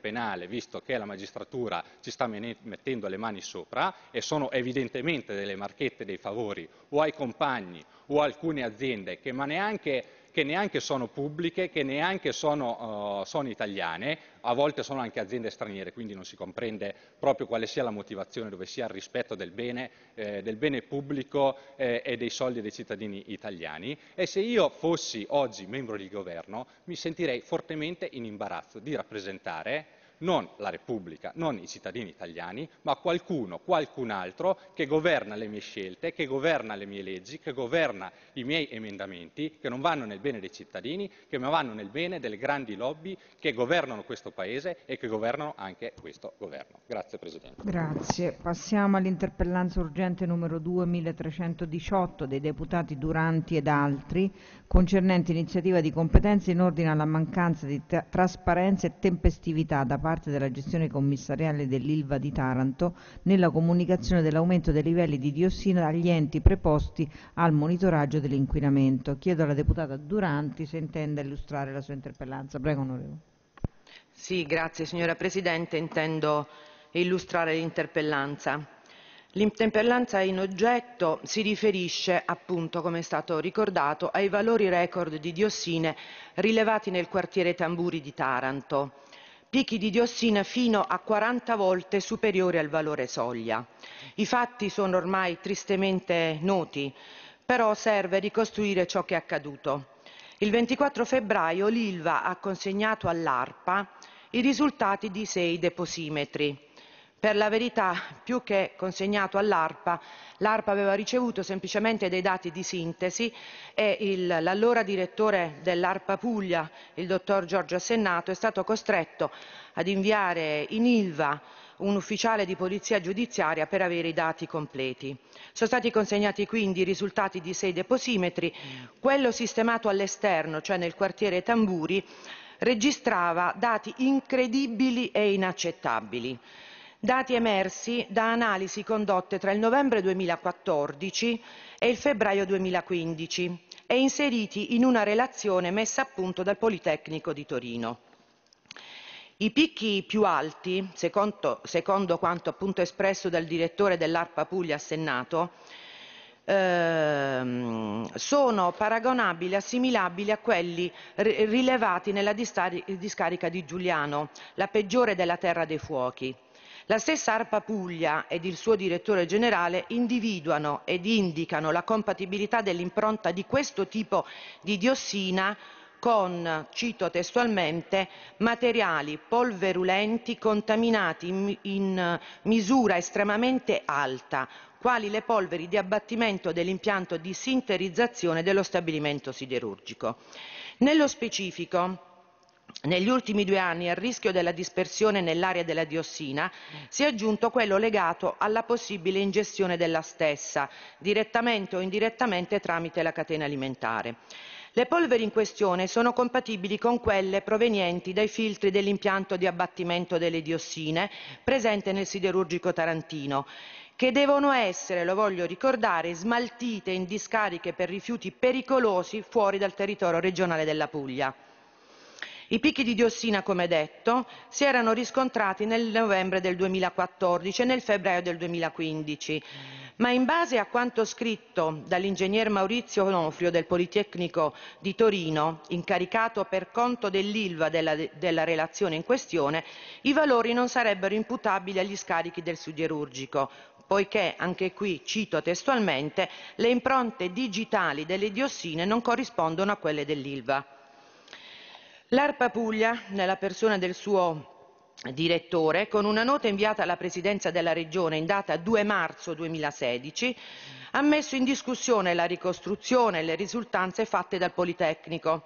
penale, visto che la magistratura ci sta mettendo le mani sopra e sono evidentemente delle marchette dei favori o ai compagni o a alcune aziende che ma neanche che neanche sono pubbliche, che neanche sono, uh, sono, italiane, a volte sono anche aziende straniere, quindi non si comprende proprio quale sia la motivazione, dove sia il rispetto del bene, eh, del bene pubblico eh, e dei soldi dei cittadini italiani. E se io fossi oggi membro di governo mi sentirei fortemente in imbarazzo di rappresentare non la Repubblica, non i cittadini italiani, ma qualcuno, qualcun altro che governa le mie scelte, che governa le mie leggi, che governa i miei emendamenti, che non vanno nel bene dei cittadini, che ma vanno nel bene delle grandi lobby che governano questo Paese e che governano anche questo governo. Grazie Presidente. Grazie. Passiamo all'interpellanza urgente numero 2, dei deputati Duranti ed altri concernente iniziativa di competenze in ordine alla mancanza di trasparenza e tempestività da parte parte della gestione commissariale dell'Ilva di Taranto nella comunicazione dell'aumento dei livelli di diossina agli enti preposti al monitoraggio dell'inquinamento. Chiedo alla deputata Duranti se intende illustrare la sua interpellanza. Prego, onorevole. Sì, grazie signora Presidente. Intendo illustrare l'interpellanza. L'intemperlanza in oggetto si riferisce, appunto, come è stato ricordato, ai valori record di diossine rilevati nel quartiere Tamburi di Taranto picchi di diossina fino a 40 volte superiori al valore soglia. I fatti sono ormai tristemente noti, però serve ricostruire ciò che è accaduto. Il 24 febbraio l'ILVA ha consegnato all'ARPA i risultati di sei deposimetri. Per la verità, più che consegnato all'ARPA, l'ARPA aveva ricevuto semplicemente dei dati di sintesi e l'allora direttore dell'ARPA Puglia, il dottor Giorgio Assennato, è stato costretto ad inviare in Ilva un ufficiale di polizia giudiziaria per avere i dati completi. Sono stati consegnati quindi i risultati di sei deposimetri, quello sistemato all'esterno, cioè nel quartiere Tamburi, registrava dati incredibili e inaccettabili dati emersi da analisi condotte tra il novembre 2014 e il febbraio 2015 e inseriti in una relazione messa a punto dal Politecnico di Torino. I picchi più alti, secondo, secondo quanto appunto espresso dal direttore dell'ARPA Puglia a ehm, sono paragonabili, assimilabili a quelli rilevati nella discarica di Giuliano, la peggiore della Terra dei Fuochi, la stessa ARPA Puglia ed il suo direttore generale individuano ed indicano la compatibilità dell'impronta di questo tipo di diossina con, cito testualmente, materiali polverulenti contaminati in, eh, misura estremamente alta, quali le polveri di abbattimento dell'impianto di sinterizzazione dello stabilimento siderurgico. Nello specifico, negli ultimi due anni al rischio della dispersione nell'aria della diossina si è aggiunto quello legato alla possibile ingestione della stessa, direttamente o indirettamente tramite la catena alimentare. Le polveri in questione sono compatibili con quelle provenienti dai filtri dell'impianto di abbattimento delle diossine presente nel siderurgico tarantino che devono essere, lo voglio ricordare, smaltite in discariche per rifiuti pericolosi fuori dal territorio regionale della Puglia. I picchi di diossina, come detto, si erano riscontrati nel novembre del 2014 e nel febbraio del 2015, ma in base a quanto scritto dall'ingegner Maurizio Onofrio del Politecnico di Torino, incaricato per conto dell'ILVA della, della relazione in questione, i valori non sarebbero imputabili agli scarichi del siderurgico, poiché, anche qui cito testualmente, le impronte digitali delle diossine non corrispondono a quelle dell'ILVA. L'ARPA Puglia, nella persona del suo direttore, con una nota inviata alla Presidenza della Regione in data 2 marzo 2016, ha messo in discussione la ricostruzione e le risultanze fatte dal Politecnico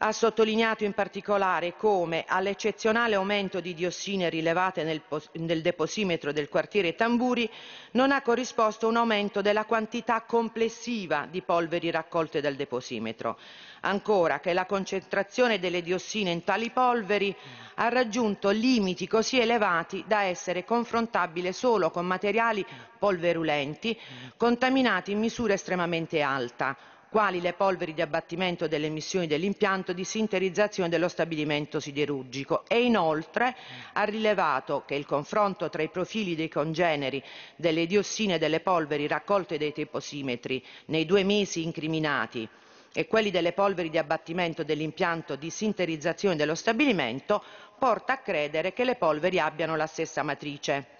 ha sottolineato in particolare come all'eccezionale aumento di diossine rilevate nel, nel deposimetro del quartiere Tamburi non ha corrisposto un aumento della quantità complessiva di polveri raccolte dal deposimetro. Ancora che la concentrazione delle diossine in tali polveri ha raggiunto limiti così elevati da essere confrontabile solo con materiali polverulenti contaminati in misura estremamente alta quali le polveri di abbattimento delle emissioni dell'impianto di sinterizzazione dello stabilimento siderurgico e inoltre ha rilevato che il confronto tra i profili dei congeneri delle diossine e delle polveri raccolte dai tiposimetri nei due mesi incriminati e quelli delle polveri di abbattimento dell'impianto di sinterizzazione dello stabilimento porta a credere che le polveri abbiano la stessa matrice.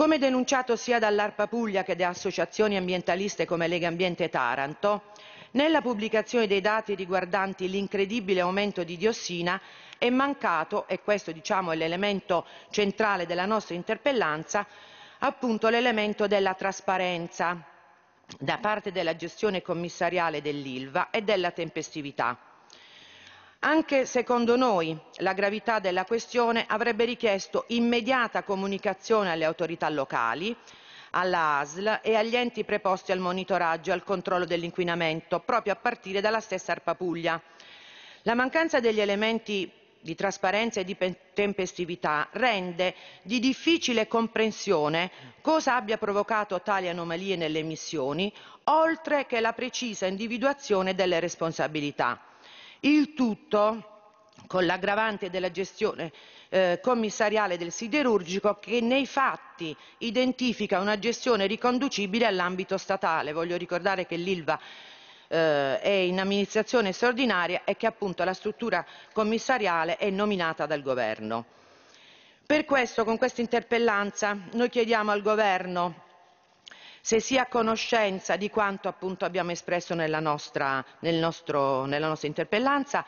Come denunciato sia dall'ARPA Puglia che da associazioni ambientaliste come Lega Ambiente Taranto, nella pubblicazione dei dati riguardanti l'incredibile aumento di diossina è mancato, e questo diciamo, è l'elemento centrale della nostra interpellanza, appunto l'elemento della trasparenza da parte della gestione commissariale dell'ILVA e della tempestività. Anche secondo noi la gravità della questione avrebbe richiesto immediata comunicazione alle autorità locali, alla ASL e agli enti preposti al monitoraggio e al controllo dell'inquinamento, proprio a partire dalla stessa ARPA Puglia. La mancanza degli elementi di trasparenza e di tempestività rende di difficile comprensione cosa abbia provocato tali anomalie nelle emissioni, oltre che la precisa individuazione delle responsabilità. Il tutto con l'aggravante della gestione eh, commissariale del siderurgico che nei fatti identifica una gestione riconducibile all'ambito statale. Voglio ricordare che l'ILVA eh, è in amministrazione straordinaria e che appunto la struttura commissariale è nominata dal governo. Per questo, con questa interpellanza, noi chiediamo al governo se sia a conoscenza di quanto appunto abbiamo espresso nella nostra, nel nostro, nella nostra interpellanza,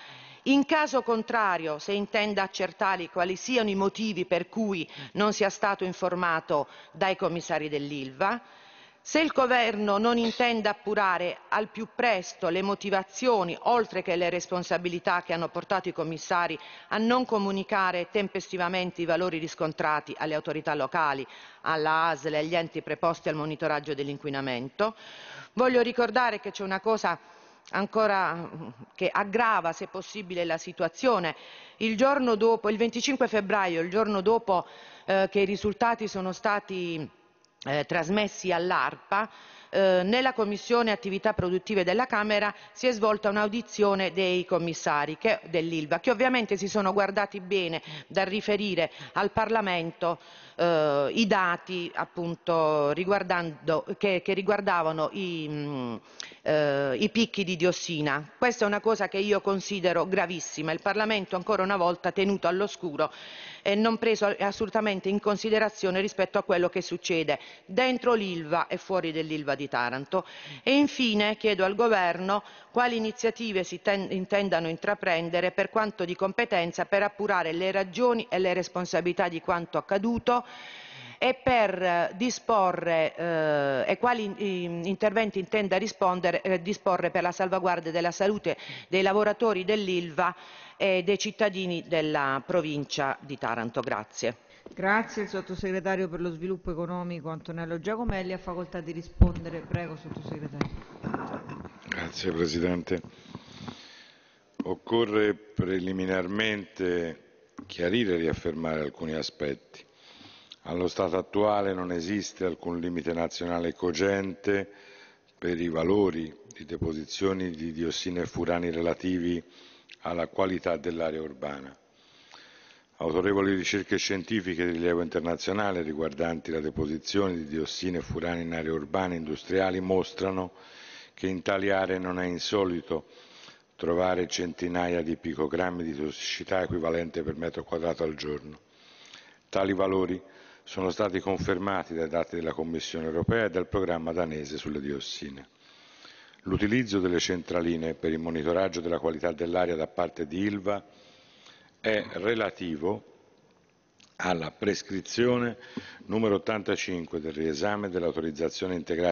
in caso contrario se intenda accertare quali siano i motivi per cui non sia stato informato dai commissari dell'ILVA, se il Governo non intende appurare al più presto le motivazioni, oltre che le responsabilità che hanno portato i commissari a non comunicare tempestivamente i valori riscontrati alle autorità locali, alla ASL e agli enti preposti al monitoraggio dell'inquinamento, voglio ricordare che c'è una cosa ancora mm, che aggrava se possibile la situazione. Il, dopo, il 25 febbraio, il giorno dopo eh, che i risultati sono stati eh, trasmessi all'ARPA eh, nella Commissione Attività Produttive della Camera si è svolta un'audizione dei commissari dell'ILVA, che ovviamente si sono guardati bene dal riferire al Parlamento eh, i dati appunto, che, che, riguardavano i, mh, mm, eh, i, picchi di diossina. Questa è una cosa che io considero gravissima. Il Parlamento ancora una volta tenuto all'oscuro e non preso assolutamente in considerazione rispetto a quello che succede dentro l'ILVA e fuori dell'ILVA di Taranto e infine chiedo al Governo quali iniziative si intendano intraprendere per quanto di competenza per appurare le ragioni e le responsabilità di quanto accaduto e per eh, disporre eh, e quali interventi intenda eh, disporre per la salvaguardia della salute dei lavoratori dell'ILVA e dei cittadini della provincia di Taranto. Grazie. Grazie, il sottosegretario per lo sviluppo economico Antonello Giacomelli ha facoltà di rispondere. Prego, sottosegretario. Grazie Presidente. Occorre preliminarmente chiarire e riaffermare alcuni aspetti. Allo stato attuale non esiste alcun limite nazionale cogente per i valori di deposizioni di diossine e furani relativi alla qualità dell'area urbana. Autorevoli ricerche scientifiche di rilievo internazionale riguardanti la deposizione di diossine e furani in aree urbane e industriali mostrano che in tali aree non è insolito trovare centinaia di picogrammi di tossicità equivalente per metro quadrato al giorno. Tali valori sono stati confermati dai dati della Commissione europea e dal programma danese sulle diossine. L'utilizzo delle centraline per il monitoraggio della qualità dell'aria da parte di Ilva è relativo alla prescrizione numero 85 del riesame dell'autorizzazione integrata